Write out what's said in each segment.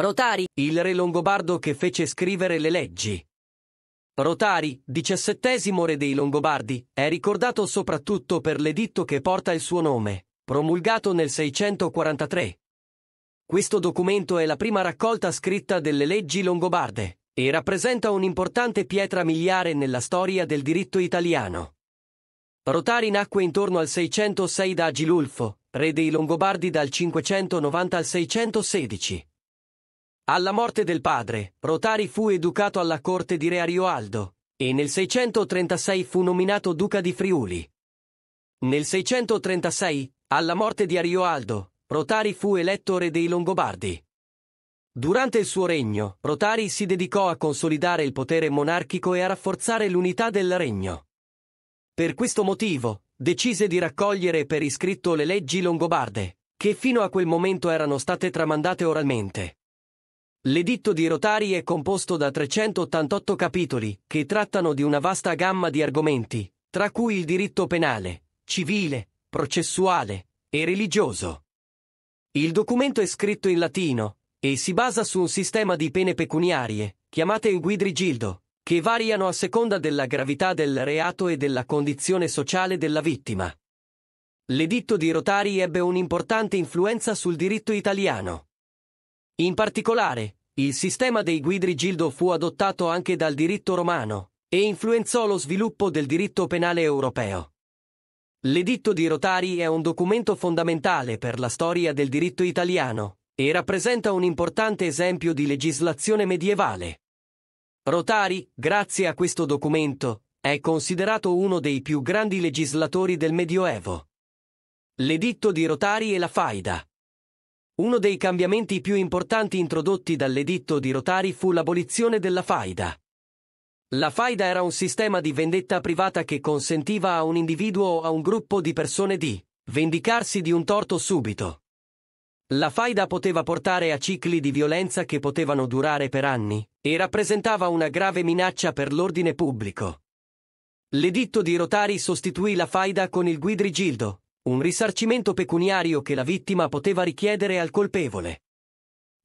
Rotari, il re longobardo che fece scrivere le leggi. Rotari, diciassettesimo re dei Longobardi, è ricordato soprattutto per l'editto che porta il suo nome, promulgato nel 643. Questo documento è la prima raccolta scritta delle leggi longobarde e rappresenta un'importante pietra miliare nella storia del diritto italiano. Rotari nacque intorno al 606 da Agilulfo, re dei Longobardi dal 590 al 616. Alla morte del padre, Rotari fu educato alla corte di Re Arioaldo e nel 636 fu nominato duca di Friuli. Nel 636, alla morte di Arioaldo, Rotari fu eletto re dei Longobardi. Durante il suo regno, Rotari si dedicò a consolidare il potere monarchico e a rafforzare l'unità del regno. Per questo motivo, decise di raccogliere per iscritto le leggi longobarde, che fino a quel momento erano state tramandate oralmente. L'editto di Rotari è composto da 388 capitoli, che trattano di una vasta gamma di argomenti, tra cui il diritto penale, civile, processuale e religioso. Il documento è scritto in latino e si basa su un sistema di pene pecuniarie, chiamate in guidrigildo, che variano a seconda della gravità del reato e della condizione sociale della vittima. L'editto di Rotari ebbe un'importante influenza sul diritto italiano. In particolare, il sistema dei Guidrigildo fu adottato anche dal diritto romano e influenzò lo sviluppo del diritto penale europeo. L'editto di Rotari è un documento fondamentale per la storia del diritto italiano e rappresenta un importante esempio di legislazione medievale. Rotari, grazie a questo documento, è considerato uno dei più grandi legislatori del Medioevo. L'editto di Rotari e la Faida uno dei cambiamenti più importanti introdotti dall'editto di Rotari fu l'abolizione della faida. La faida era un sistema di vendetta privata che consentiva a un individuo o a un gruppo di persone di vendicarsi di un torto subito. La faida poteva portare a cicli di violenza che potevano durare per anni e rappresentava una grave minaccia per l'ordine pubblico. L'editto di Rotari sostituì la faida con il Guidrigildo, un risarcimento pecuniario che la vittima poteva richiedere al colpevole.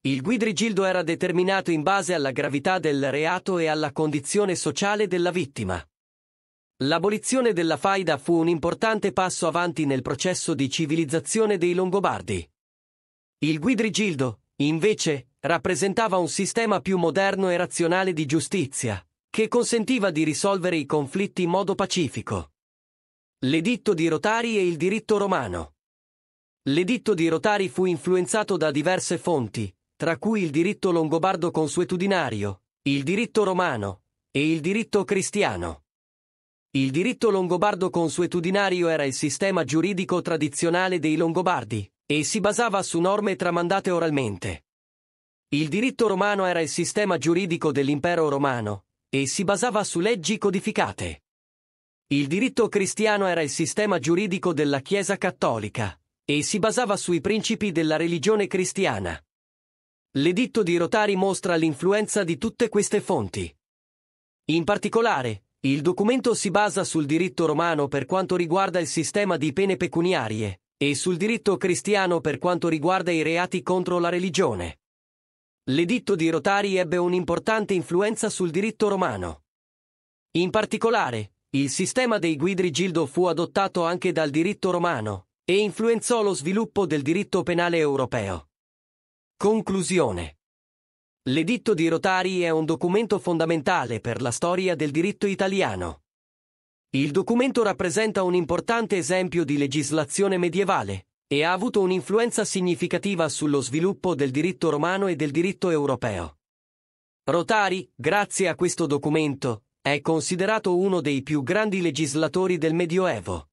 Il guidrigildo era determinato in base alla gravità del reato e alla condizione sociale della vittima. L'abolizione della faida fu un importante passo avanti nel processo di civilizzazione dei Longobardi. Il guidrigildo, invece, rappresentava un sistema più moderno e razionale di giustizia, che consentiva di risolvere i conflitti in modo pacifico. L'editto di Rotari e il diritto romano. L'editto di Rotari fu influenzato da diverse fonti, tra cui il diritto longobardo consuetudinario, il diritto romano e il diritto cristiano. Il diritto longobardo consuetudinario era il sistema giuridico tradizionale dei Longobardi e si basava su norme tramandate oralmente. Il diritto romano era il sistema giuridico dell'impero romano e si basava su leggi codificate. Il diritto cristiano era il sistema giuridico della Chiesa cattolica e si basava sui principi della religione cristiana. L'editto di Rotari mostra l'influenza di tutte queste fonti. In particolare, il documento si basa sul diritto romano per quanto riguarda il sistema di pene pecuniarie e sul diritto cristiano per quanto riguarda i reati contro la religione. L'editto di Rotari ebbe un'importante influenza sul diritto romano. In particolare, il sistema dei Guidrigildo fu adottato anche dal diritto romano e influenzò lo sviluppo del diritto penale europeo. Conclusione. L'editto di Rotari è un documento fondamentale per la storia del diritto italiano. Il documento rappresenta un importante esempio di legislazione medievale e ha avuto un'influenza significativa sullo sviluppo del diritto romano e del diritto europeo. Rotari, grazie a questo documento, è considerato uno dei più grandi legislatori del Medioevo.